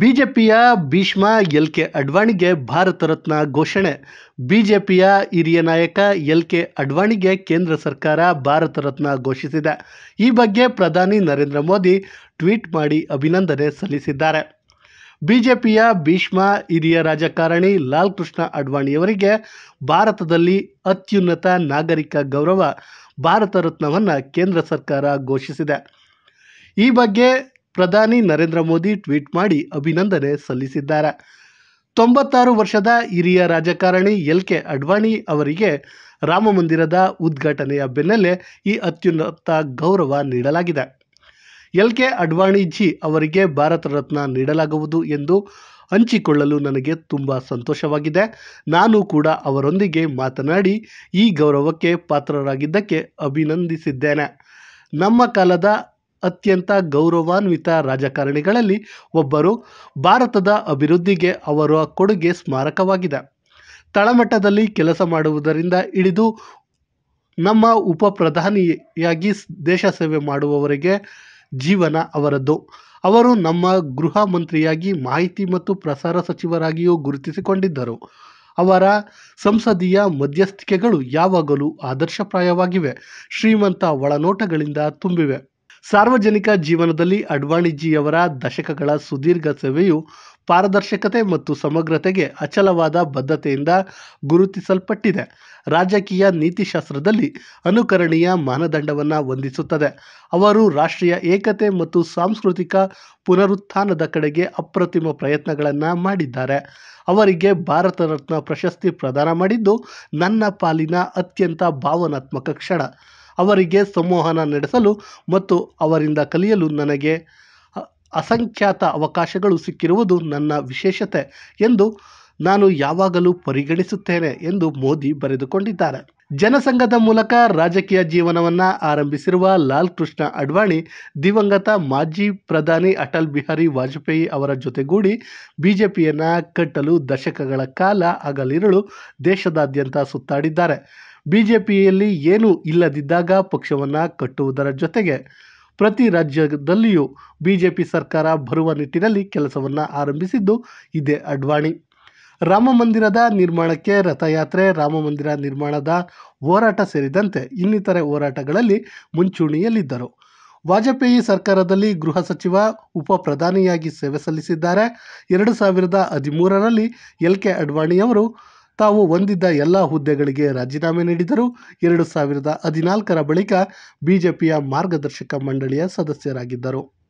ಬಿಜೆಪಿಯ Bhishma L K ಅಡ್ವಾಣಿಗೆ ಭಾರತ ರತ್ನ ಘೋಷಣೆ ಬಿಜೆಪಿಯ ಹಿರಿಯ ನಾಯಕ ಎಲ್ ಕೆ ಅಡ್ವಾಣಿಗೆ ಕೇಂದ್ರ ಸರ್ಕಾರ ಭಾರತ ರತ್ನ ಘೋಷಿಸಿದೆ ಈ ಬಗ್ಗೆ ಪ್ರಧಾನಿ ನರೇಂದ್ರ ಮೋದಿ ಟ್ವೀಟ್ ಮಾಡಿ ಅಭಿನಂದನೆ ಸಲ್ಲಿಸಿದ್ದಾರೆ ಬಿಜೆಪಿಯ ಭೀಷ್ಮ ಹಿರಿಯ ರಾಜಕಾರಣಿ ಲಾಲ್ ಕೃಷ್ಣ ಅಡ್ವಾಣಿಯವರಿಗೆ ಭಾರತದಲ್ಲಿ ಅತ್ಯುನ್ನತ ನಾಗರಿಕ ಗೌರವ ಭಾರತ ರತ್ನವನ್ನು ಕೇಂದ್ರ ಸರ್ಕಾರ ಘೋಷಿಸಿದೆ ಈ ಬಗ್ಗೆ ಪ್ರಧಾನಿ ನರೇಂದ್ರ ಮೋದಿ ಟ್ವೀಟ್ ಮಾಡಿ ಅಭಿನಂದನೆ ಸಲ್ಲಿಸಿದ್ದಾರೆ ತೊಂಬತ್ತಾರು ವರ್ಷದ ಹಿರಿಯ ರಾಜಕಾರಣಿ ಎಲ್ ಕೆ ಅಡ್ವಾಣಿ ಅವರಿಗೆ ರಾಮಮಂದಿರದ ಉದ್ಘಾಟನೆಯ ಬೆನ್ನಲ್ಲೇ ಈ ಅತ್ಯುನ್ನತ ಗೌರವ ನೀಡಲಾಗಿದೆ ಎಲ್ ಕೆ ಅಡ್ವಾಣಿಜಿ ಅವರಿಗೆ ಭಾರತ ರತ್ನ ನೀಡಲಾಗುವುದು ಎಂದು ಹಂಚಿಕೊಳ್ಳಲು ನನಗೆ ತುಂಬ ಸಂತೋಷವಾಗಿದೆ ನಾನು ಕೂಡ ಅವರೊಂದಿಗೆ ಮಾತನಾಡಿ ಈ ಗೌರವಕ್ಕೆ ಪಾತ್ರರಾಗಿದ್ದಕ್ಕೆ ಅಭಿನಂದಿಸಿದ್ದೇನೆ ನಮ್ಮ ಕಾಲದ ಅತ್ಯಂತ ಗೌರವಾನ್ವಿತ ರಾಜಕಾರಣಿಗಳಲ್ಲಿ ಒಬ್ಬರು ಭಾರತದ ಅಭಿವೃದ್ಧಿಗೆ ಅವರ ಕೊಡುಗೆ ಸ್ಮಾರಕವಾಗಿದೆ ತಳಮಟ್ಟದಲ್ಲಿ ಕೆಲಸ ಮಾಡುವುದರಿಂದ ಹಿಡಿದು ನಮ್ಮ ಉಪ ಪ್ರಧಾನಿಯಾಗಿ ದೇಶ ಸೇವೆ ಮಾಡುವವರಿಗೆ ಜೀವನ ಅವರದ್ದು ಅವರು ನಮ್ಮ ಗೃಹ ಮಂತ್ರಿಯಾಗಿ ಮಾಹಿತಿ ಮತ್ತು ಪ್ರಸಾರ ಸಚಿವರಾಗಿಯೂ ಗುರುತಿಸಿಕೊಂಡಿದ್ದರು ಅವರ ಸಂಸದೀಯ ಮಧ್ಯಸ್ಥಿಕೆಗಳು ಯಾವಾಗಲೂ ಆದರ್ಶಪ್ರಾಯವಾಗಿವೆ ಶ್ರೀಮಂತ ಒಳನೋಟಗಳಿಂದ ತುಂಬಿವೆ ಸಾರ್ವಜನಿಕ ಜೀವನದಲ್ಲಿ ಅಡ್ವಾಣಿಜಿಯವರ ದಶಕಗಳ ಸುದೀರ್ಘ ಸೇವೆಯು ಪಾರದರ್ಶಕತೆ ಮತ್ತು ಸಮಗ್ರತೆಗೆ ಅಚಲವಾದ ಬದ್ಧತೆಯಿಂದ ಗುರುತಿಸಲ್ಪಟ್ಟಿದೆ ರಾಜಕೀಯ ನೀತಿಶಾಸ್ತ್ರದಲ್ಲಿ ಅನುಕರಣೀಯ ಮಾನದಂಡವನ್ನು ಹೊಂದಿಸುತ್ತದೆ ಅವರು ರಾಷ್ಟ್ರೀಯ ಏಕತೆ ಮತ್ತು ಸಾಂಸ್ಕೃತಿಕ ಪುನರುತ್ಥಾನದ ಕಡೆಗೆ ಅಪ್ರತಿಮ ಪ್ರಯತ್ನಗಳನ್ನು ಮಾಡಿದ್ದಾರೆ ಅವರಿಗೆ ಭಾರತ ರತ್ನ ಪ್ರಶಸ್ತಿ ಪ್ರದಾನ ಮಾಡಿದ್ದು ನನ್ನ ಪಾಲಿನ ಅತ್ಯಂತ ಭಾವನಾತ್ಮಕ ಕ್ಷಣ ಅವರಿಗೆ ಸಂವಹನ ನಡೆಸಲು ಮತ್ತು ಅವರಿಂದ ಕಲಿಯಲು ನನಗೆ ಅಸಂಖ್ಯಾತ ಅವಕಾಶಗಳು ಸಿಕ್ಕಿರುವುದು ನನ್ನ ವಿಶೇಷತೆ ಎಂದು ನಾನು ಯಾವಾಗಲೂ ಪರಿಗಣಿಸುತ್ತೇನೆ ಎಂದು ಮೋದಿ ಬರೆದುಕೊಂಡಿದ್ದಾರೆ ಜನಸಂಘದ ಮೂಲಕ ರಾಜಕೀಯ ಜೀವನವನ್ನು ಆರಂಭಿಸಿರುವ ಲಾಲ್ ಕೃಷ್ಣ ಅಡ್ವಾಣಿ ದಿವಂಗತ ಮಾಜಿ ಪ್ರಧಾನಿ ಅಟಲ್ ಬಿಹಾರಿ ವಾಜಪೇಯಿ ಅವರ ಜೊತೆಗೂಡಿ ಬಿಜೆಪಿಯನ್ನು ಕಟ್ಟಲು ದಶಕಗಳ ಕಾಲ ಹಗಲಿರುಳು ದೇಶದಾದ್ಯಂತ ಸುತ್ತಾಡಿದ್ದಾರೆ ಬಿಜೆಪಿಯಲ್ಲಿ ಏನೂ ಇಲ್ಲದಿದ್ದಾಗ ಪಕ್ಷವನ್ನು ಕಟ್ಟುವುದರ ಜೊತೆಗೆ ಪ್ರತಿ ರಾಜ್ಯದಲ್ಲಿಯೂ ಬಿಜೆಪಿ ಸರ್ಕಾರ ಬರುವ ನಿಟ್ಟಿನಲ್ಲಿ ಕೆಲಸವನ್ನು ಆರಂಭಿಸಿದ್ದು ಇದೇ ಅಡ್ವಾಣಿ ರಾಮ ಮಂದಿರದ ನಿರ್ಮಾಣಕ್ಕೆ ರಥಯಾತ್ರೆ ರಾಮಮಂದಿರ ನಿರ್ಮಾಣದ ಹೋರಾಟ ಸೇರಿದಂತೆ ಇನ್ನಿತರೆ ಹೋರಾಟಗಳಲ್ಲಿ ಮುಂಚೂಣಿಯಲ್ಲಿದ್ದರು ವಾಜಪೇಯಿ ಸರ್ಕಾರದಲ್ಲಿ ಗೃಹ ಸಚಿವ ಉಪ ಪ್ರಧಾನಿಯಾಗಿ ಸೇವೆ ಸಲ್ಲಿಸಿದ್ದಾರೆ ಎರಡು ಸಾವಿರದ ಹದಿಮೂರರಲ್ಲಿ ಎಲ್ ಕೆ ಅಡ್ವಾಣಿಯವರು ತಾವು ಹೊಂದಿದ್ದ ಎಲ್ಲ ಹುದ್ದೆಗಳಿಗೆ ರಾಜೀನಾಮೆ ನೀಡಿದರು ಎರಡು ಸಾವಿರದ ಹದಿನಾಲ್ಕರ ಬಳಿಕ ಬಿಜೆಪಿಯ ಮಾರ್ಗದರ್ಶಕ ಮಂಡಳಿಯ ಸದಸ್ಯರಾಗಿದ್ದರು